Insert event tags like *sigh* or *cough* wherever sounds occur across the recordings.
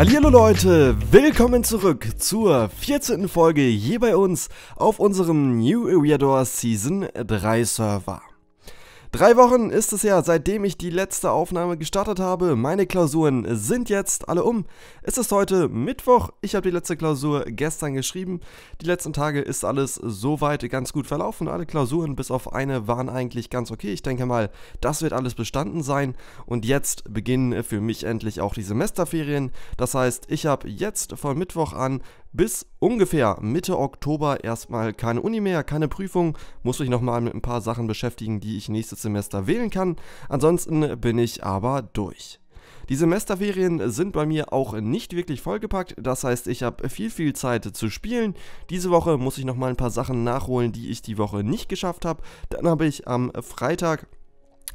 Hallo Leute, willkommen zurück zur 14. Folge hier bei uns auf unserem New Aviador Season 3 Server. Drei Wochen ist es ja, seitdem ich die letzte Aufnahme gestartet habe. Meine Klausuren sind jetzt alle um. Es ist heute Mittwoch. Ich habe die letzte Klausur gestern geschrieben. Die letzten Tage ist alles soweit ganz gut verlaufen. Alle Klausuren bis auf eine waren eigentlich ganz okay. Ich denke mal, das wird alles bestanden sein. Und jetzt beginnen für mich endlich auch die Semesterferien. Das heißt, ich habe jetzt von Mittwoch an bis ungefähr Mitte Oktober erstmal keine Uni mehr, keine Prüfung, muss mich nochmal mit ein paar Sachen beschäftigen, die ich nächstes Semester wählen kann. Ansonsten bin ich aber durch. Die Semesterferien sind bei mir auch nicht wirklich vollgepackt, das heißt, ich habe viel, viel Zeit zu spielen. Diese Woche muss ich nochmal ein paar Sachen nachholen, die ich die Woche nicht geschafft habe. Dann habe ich am Freitag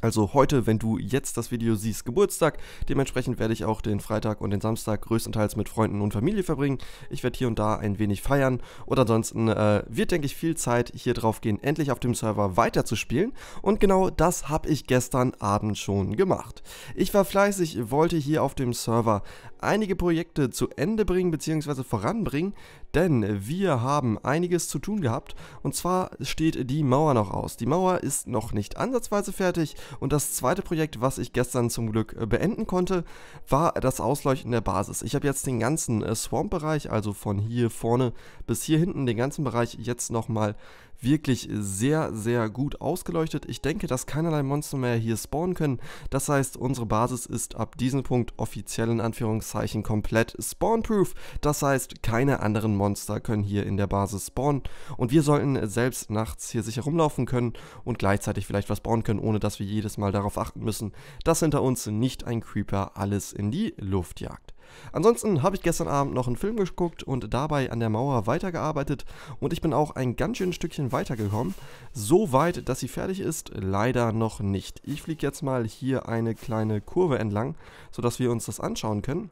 also heute, wenn du jetzt das Video siehst, Geburtstag. Dementsprechend werde ich auch den Freitag und den Samstag größtenteils mit Freunden und Familie verbringen. Ich werde hier und da ein wenig feiern und ansonsten äh, wird, denke ich, viel Zeit hier drauf gehen, endlich auf dem Server weiterzuspielen. Und genau das habe ich gestern Abend schon gemacht. Ich war fleißig, wollte hier auf dem Server einige Projekte zu Ende bringen bzw. voranbringen, denn wir haben einiges zu tun gehabt und zwar steht die Mauer noch aus. Die Mauer ist noch nicht ansatzweise fertig und das zweite Projekt, was ich gestern zum Glück äh, beenden konnte, war das Ausleuchten der Basis. Ich habe jetzt den ganzen äh, Swamp-Bereich, also von hier vorne bis hier hinten, den ganzen Bereich jetzt nochmal wirklich sehr, sehr gut ausgeleuchtet. Ich denke, dass keinerlei Monster mehr hier spawnen können. Das heißt, unsere Basis ist ab diesem Punkt offiziell in Anführungszeichen komplett spawnproof. Das heißt, keine anderen Monster können hier in der Basis spawnen. Und wir sollten selbst nachts hier sicher rumlaufen können und gleichzeitig vielleicht was bauen können, ohne dass wir jedes Mal darauf achten müssen, dass hinter uns nicht ein Creeper alles in die Luft jagt. Ansonsten habe ich gestern Abend noch einen Film geguckt und dabei an der Mauer weitergearbeitet und ich bin auch ein ganz schönes Stückchen weitergekommen. So weit, dass sie fertig ist, leider noch nicht. Ich fliege jetzt mal hier eine kleine Kurve entlang, sodass wir uns das anschauen können.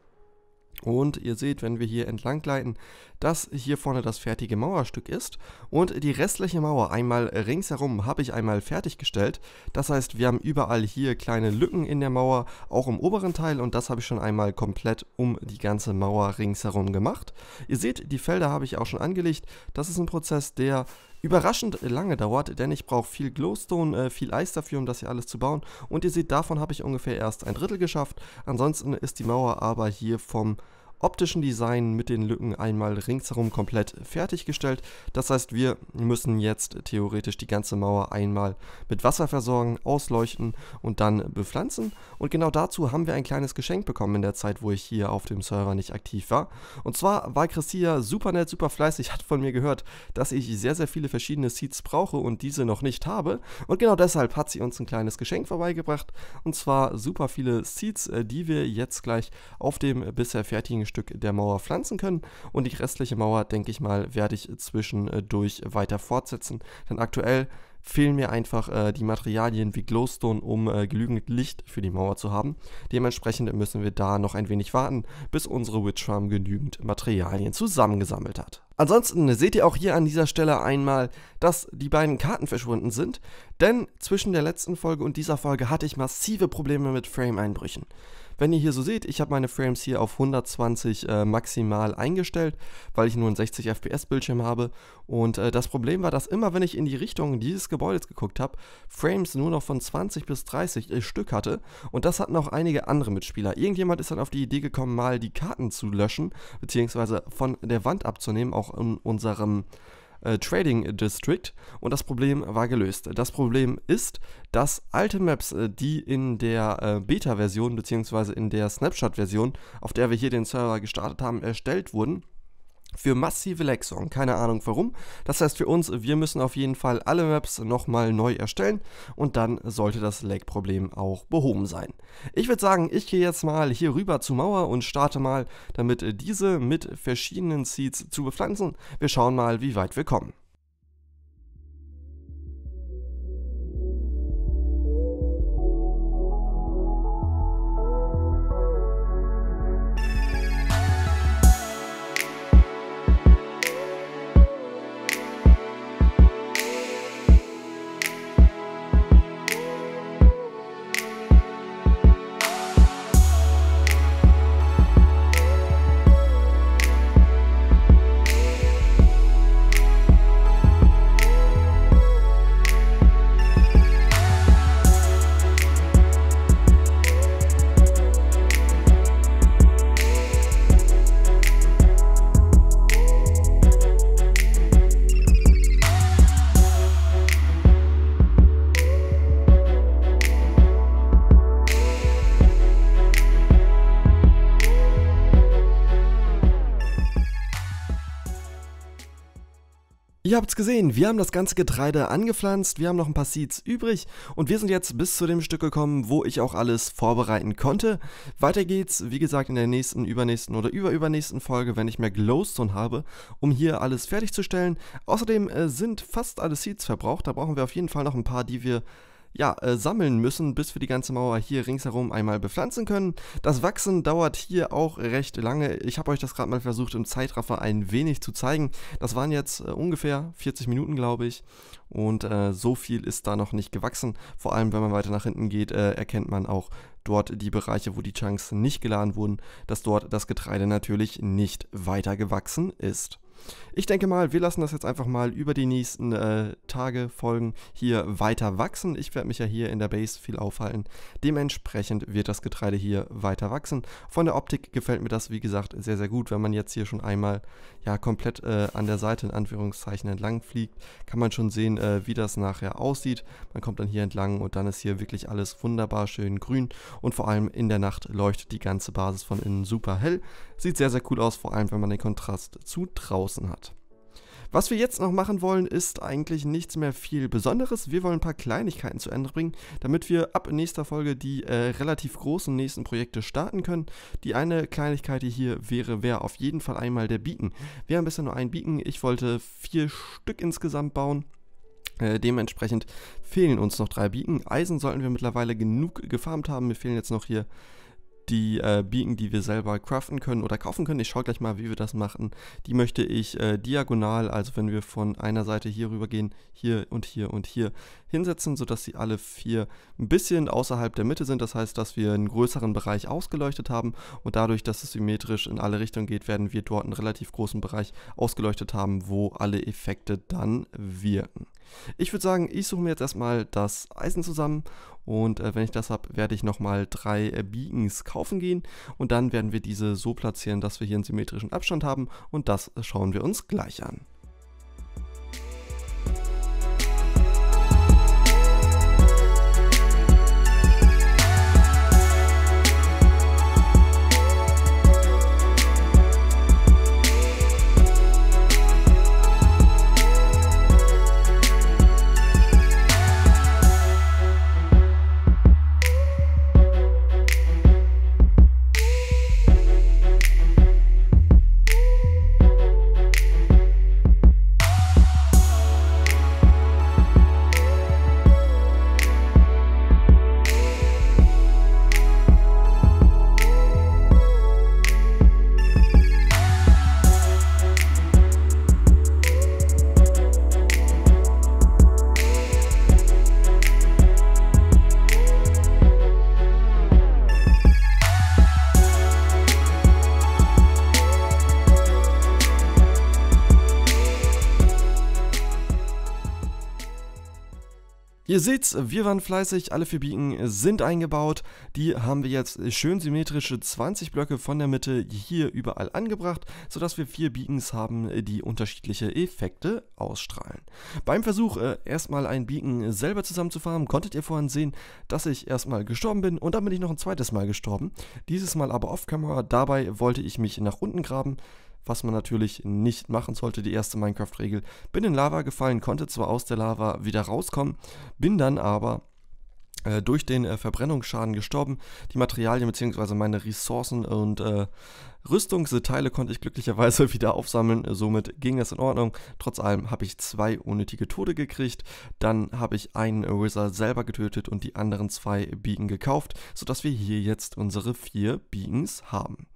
Und ihr seht, wenn wir hier entlang gleiten, dass hier vorne das fertige Mauerstück ist. Und die restliche Mauer einmal ringsherum habe ich einmal fertiggestellt. Das heißt, wir haben überall hier kleine Lücken in der Mauer, auch im oberen Teil. Und das habe ich schon einmal komplett um die ganze Mauer ringsherum gemacht. Ihr seht, die Felder habe ich auch schon angelegt. Das ist ein Prozess, der überraschend lange dauert, denn ich brauche viel Glowstone, äh, viel Eis dafür, um das hier alles zu bauen. Und ihr seht, davon habe ich ungefähr erst ein Drittel geschafft. Ansonsten ist die Mauer aber hier vom optischen Design mit den Lücken einmal ringsherum komplett fertiggestellt. Das heißt, wir müssen jetzt theoretisch die ganze Mauer einmal mit Wasser versorgen, ausleuchten und dann bepflanzen. Und genau dazu haben wir ein kleines Geschenk bekommen in der Zeit, wo ich hier auf dem Server nicht aktiv war. Und zwar war Christia super nett, super fleißig, *laughs* hat von mir gehört, dass ich sehr, sehr viele verschiedene Seeds brauche und diese noch nicht habe. Und genau deshalb hat sie uns ein kleines Geschenk vorbeigebracht. Und zwar super viele Seeds, äh, die wir jetzt gleich auf dem bisher fertigen Stück der Mauer pflanzen können. Und die restliche Mauer, denke ich mal, werde ich zwischendurch äh, weiter fortsetzen. Denn aktuell fehlen mir einfach äh, die Materialien wie Glowstone, um äh, genügend Licht für die Mauer zu haben. Dementsprechend müssen wir da noch ein wenig warten, bis unsere Witch Farm genügend Materialien zusammengesammelt hat. Ansonsten seht ihr auch hier an dieser Stelle einmal, dass die beiden Karten verschwunden sind, denn zwischen der letzten Folge und dieser Folge hatte ich massive Probleme mit Frame-Einbrüchen. Wenn ihr hier so seht, ich habe meine Frames hier auf 120 äh, maximal eingestellt, weil ich nur einen 60 FPS Bildschirm habe. Und äh, das Problem war, dass immer wenn ich in die Richtung dieses Gebäudes geguckt habe, Frames nur noch von 20 bis 30 äh, Stück hatte. Und das hatten auch einige andere Mitspieler. Irgendjemand ist dann auf die Idee gekommen, mal die Karten zu löschen, beziehungsweise von der Wand abzunehmen, auch in unserem äh, Trading District und das Problem war gelöst. Das Problem ist, dass alte Maps, äh, die in der äh, Beta-Version bzw. in der Snapshot-Version, auf der wir hier den Server gestartet haben, erstellt wurden, für massive Lexon. Keine Ahnung warum. Das heißt für uns, wir müssen auf jeden Fall alle Maps nochmal neu erstellen und dann sollte das Lag-Problem auch behoben sein. Ich würde sagen, ich gehe jetzt mal hier rüber zur Mauer und starte mal damit, äh, diese mit verschiedenen Seeds zu bepflanzen. Wir schauen mal, wie weit wir kommen. Ihr habt's gesehen, wir haben das ganze Getreide angepflanzt, wir haben noch ein paar Seeds übrig und wir sind jetzt bis zu dem Stück gekommen, wo ich auch alles vorbereiten konnte. Weiter geht's, wie gesagt, in der nächsten, übernächsten oder überübernächsten Folge, wenn ich mehr Glowstone habe, um hier alles fertigzustellen. Außerdem äh, sind fast alle Seeds verbraucht, da brauchen wir auf jeden Fall noch ein paar, die wir ja, äh, sammeln müssen, bis wir die ganze Mauer hier ringsherum einmal bepflanzen können. Das Wachsen dauert hier auch recht lange. Ich habe euch das gerade mal versucht im Zeitraffer ein wenig zu zeigen. Das waren jetzt äh, ungefähr 40 Minuten, glaube ich. Und äh, so viel ist da noch nicht gewachsen. Vor allem, wenn man weiter nach hinten geht, äh, erkennt man auch dort die Bereiche, wo die Chunks nicht geladen wurden, dass dort das Getreide natürlich nicht weiter gewachsen ist. Ich denke mal, wir lassen das jetzt einfach mal über die nächsten äh, Tage, Folgen hier weiter wachsen. Ich werde mich ja hier in der Base viel aufhalten. Dementsprechend wird das Getreide hier weiter wachsen. Von der Optik gefällt mir das, wie gesagt, sehr, sehr gut. Wenn man jetzt hier schon einmal ja komplett äh, an der Seite in Anführungszeichen entlang fliegt, kann man schon sehen, äh, wie das nachher aussieht. Man kommt dann hier entlang und dann ist hier wirklich alles wunderbar schön grün und vor allem in der Nacht leuchtet die ganze Basis von innen super hell. Sieht sehr, sehr cool aus, vor allem wenn man den Kontrast zutraut draußen hat. Was wir jetzt noch machen wollen, ist eigentlich nichts mehr viel Besonderes. Wir wollen ein paar Kleinigkeiten zu Ende bringen, damit wir ab nächster Folge die äh, relativ großen nächsten Projekte starten können. Die eine Kleinigkeit die hier wäre, wäre auf jeden Fall einmal der Beacon. Wir haben bisher nur einen Beacon. Ich wollte vier Stück insgesamt bauen. Äh, dementsprechend fehlen uns noch drei Beacon. Eisen sollten wir mittlerweile genug gefarmt haben. Mir fehlen jetzt noch hier die äh, Beacon, die wir selber craften können oder kaufen können. Ich schaue gleich mal, wie wir das machen. Die möchte ich äh, diagonal, also wenn wir von einer Seite hier rüber gehen, hier und hier und hier hinsetzen, sodass sie alle vier ein bisschen außerhalb der Mitte sind. Das heißt, dass wir einen größeren Bereich ausgeleuchtet haben und dadurch, dass es symmetrisch in alle Richtungen geht, werden wir dort einen relativ großen Bereich ausgeleuchtet haben, wo alle Effekte dann wirken. Ich würde sagen, ich suche mir jetzt erstmal das Eisen zusammen und äh, wenn ich das habe, werde ich nochmal drei äh, Beacons kaufen gehen und dann werden wir diese so platzieren, dass wir hier einen symmetrischen Abstand haben und das äh, schauen wir uns gleich an. Ihr seht's, wir waren fleißig, alle vier Biegen sind eingebaut. Die haben wir jetzt schön symmetrische 20 Blöcke von der Mitte hier überall angebracht, sodass wir vier Beacons haben, die unterschiedliche Effekte ausstrahlen. Beim Versuch, äh, erstmal ein Beacon selber zusammenzufarmen, konntet ihr vorhin sehen, dass ich erstmal gestorben bin und dann bin ich noch ein zweites Mal gestorben. Dieses Mal aber off-camera, dabei wollte ich mich nach unten graben was man natürlich nicht machen sollte, die erste Minecraft-Regel. Bin in Lava gefallen, konnte zwar aus der Lava wieder rauskommen, bin dann aber äh, durch den äh, Verbrennungsschaden gestorben. Die Materialien bzw. meine Ressourcen und äh, Rüstungsteile konnte ich glücklicherweise *laughs* wieder aufsammeln, somit ging es in Ordnung. Trotz allem habe ich zwei unnötige Tode gekriegt, dann habe ich einen Wizard selber getötet und die anderen zwei Beacon gekauft, sodass wir hier jetzt unsere vier Beacons haben.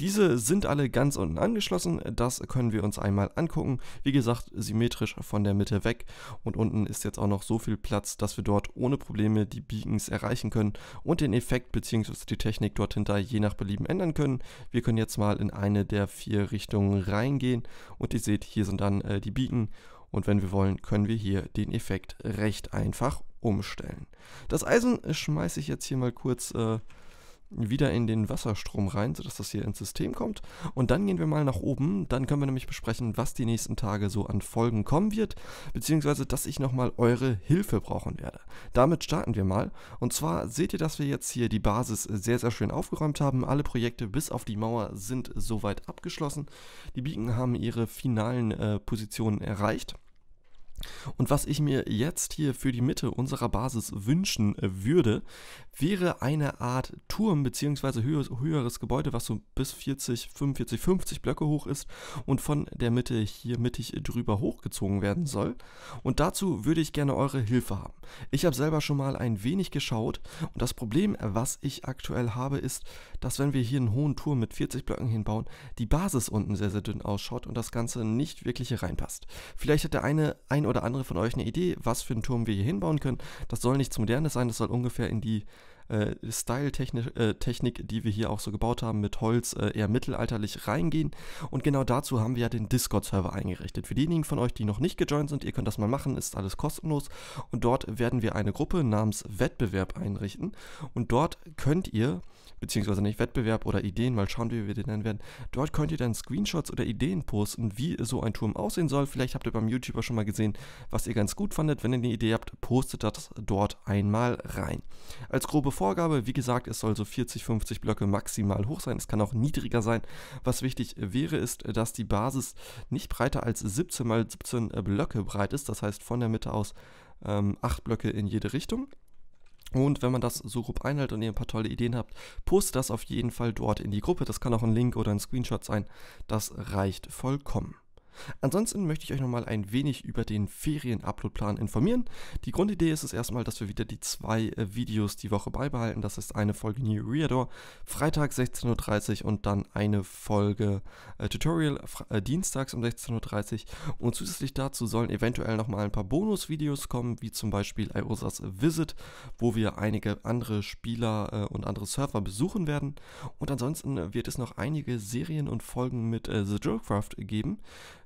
Diese sind alle ganz unten angeschlossen, das können wir uns einmal angucken. Wie gesagt, symmetrisch von der Mitte weg und unten ist jetzt auch noch so viel Platz, dass wir dort ohne Probleme die Beacons erreichen können und den Effekt bzw. die Technik dort hinter je nach Belieben ändern können. Wir können jetzt jetzt mal in eine der vier Richtungen reingehen und ihr seht, hier sind dann äh, die Biegen und wenn wir wollen, können wir hier den Effekt recht einfach umstellen. Das Eisen schmeiße ich jetzt hier mal kurz äh, wieder in den Wasserstrom rein, sodass das hier ins System kommt. Und dann gehen wir mal nach oben. Dann können wir nämlich besprechen, was die nächsten Tage so an Folgen kommen wird, beziehungsweise dass ich nochmal eure Hilfe brauchen werde. Damit starten wir mal. Und zwar seht ihr, dass wir jetzt hier die Basis sehr, sehr schön aufgeräumt haben. Alle Projekte bis auf die Mauer sind soweit abgeschlossen. Die Beacon haben ihre finalen äh, Positionen erreicht. Und was ich mir jetzt hier für die Mitte unserer Basis wünschen äh, würde, wäre eine Art Turm bzw. höheres Gebäude, was so bis 40, 45, 50 Blöcke hoch ist und von der Mitte hier mittig drüber hochgezogen werden soll. Und dazu würde ich gerne eure Hilfe haben. Ich habe selber schon mal ein wenig geschaut und das Problem, was ich aktuell habe, ist, dass wenn wir hier einen hohen Turm mit 40 Blöcken hinbauen, die Basis unten sehr, sehr dünn ausschaut und das Ganze nicht wirklich hier reinpasst. Vielleicht hat der eine ein oder andere von euch eine Idee, was für einen Turm wir hier hinbauen können. Das soll nichts Modernes sein, das soll ungefähr in die äh, Style-Technik, äh, die wir hier auch so gebaut haben, mit Holz äh, eher mittelalterlich reingehen. Und genau dazu haben wir ja den Discord-Server eingerichtet. Für diejenigen von euch, die noch nicht gejoint sind, ihr könnt das mal machen, ist alles kostenlos. Und dort werden wir eine Gruppe namens Wettbewerb einrichten. Und dort könnt ihr beziehungsweise nicht Wettbewerb oder Ideen, mal schauen, wie wir den nennen werden. Dort könnt ihr dann Screenshots oder Ideen posten, wie so ein Turm aussehen soll. Vielleicht habt ihr beim YouTuber schon mal gesehen, was ihr ganz gut fandet. Wenn ihr eine Idee habt, postet das dort einmal rein. Als grobe Vorgabe, wie gesagt, es soll so 40, 50 Blöcke maximal hoch sein. Es kann auch niedriger sein. Was wichtig wäre, ist, dass die Basis nicht breiter als 17 mal 17 Blöcke breit ist. Das heißt, von der Mitte aus ähm, 8 Blöcke in jede Richtung. Und wenn man das so grob einhält und ihr ein paar tolle Ideen habt, postet das auf jeden Fall dort in die Gruppe. Das kann auch ein Link oder ein Screenshot sein. Das reicht vollkommen. Ansonsten möchte ich euch nochmal ein wenig über den Ferien-Upload-Plan informieren. Die Grundidee ist es erstmal, dass wir wieder die zwei äh, Videos die Woche beibehalten. Das ist eine Folge New Reador, Freitag 16.30 Uhr und dann eine Folge äh, Tutorial äh, äh dienstags um 16.30 Uhr. Und zusätzlich dazu sollen eventuell nochmal ein paar Bonus-Videos kommen, wie zum Beispiel IOSA's Visit, wo wir einige andere Spieler äh, und andere Server besuchen werden. Und ansonsten wird es noch einige Serien und Folgen mit The Jokecraft geben.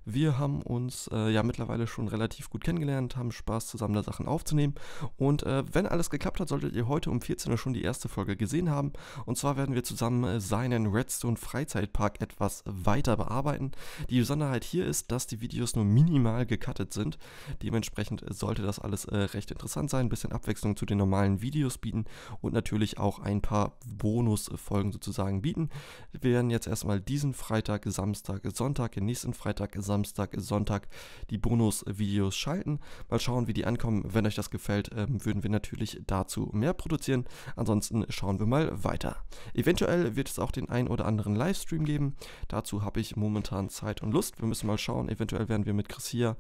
Wir haben uns äh, ja mittlerweile schon relativ gut kennengelernt, haben Spaß zusammen da Sachen aufzunehmen. Und äh, wenn alles geklappt hat, solltet ihr heute um 14 Uhr schon die erste Folge gesehen haben. Und zwar werden wir zusammen äh, seinen Redstone Freizeitpark etwas weiter bearbeiten. Die Besonderheit hier ist, dass die Videos nur minimal gecuttet sind. Dementsprechend sollte das alles äh, recht interessant sein, ein bisschen Abwechslung zu den normalen Videos bieten und natürlich auch ein paar Bonusfolgen sozusagen bieten. Wir werden jetzt erstmal diesen Freitag, Samstag, Sonntag, den nächsten Freitag, Samstag, Samstag, Sonntag die Bonus-Videos schalten. Mal schauen, wie die ankommen. Wenn euch das gefällt, ähm, würden wir natürlich dazu mehr produzieren. Ansonsten schauen wir mal weiter. Eventuell wird es auch den ein oder anderen Livestream geben. Dazu habe ich momentan Zeit und Lust. Wir müssen mal schauen. Eventuell werden wir mit Chris hier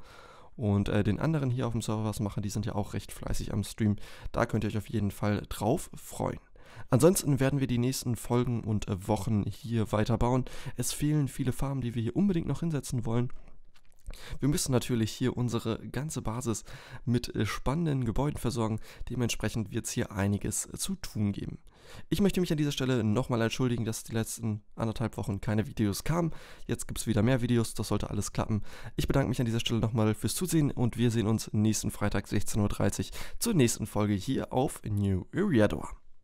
und äh, den anderen hier auf dem Server was machen. Die sind ja auch recht fleißig am Stream. Da könnt ihr euch auf jeden Fall drauf freuen. Ansonsten werden wir die nächsten Folgen und äh, Wochen hier weiterbauen. Es fehlen viele Farben, die wir hier unbedingt noch hinsetzen wollen. Wir müssen natürlich hier unsere ganze Basis mit äh, spannenden Gebäuden versorgen. Dementsprechend wird es hier einiges äh, zu tun geben. Ich möchte mich an dieser Stelle nochmal entschuldigen, dass die letzten anderthalb Wochen keine Videos kamen. Jetzt gibt es wieder mehr Videos, das sollte alles klappen. Ich bedanke mich an dieser Stelle nochmal fürs Zusehen und wir sehen uns nächsten Freitag 16.30 Uhr zur nächsten Folge hier auf New Iriador.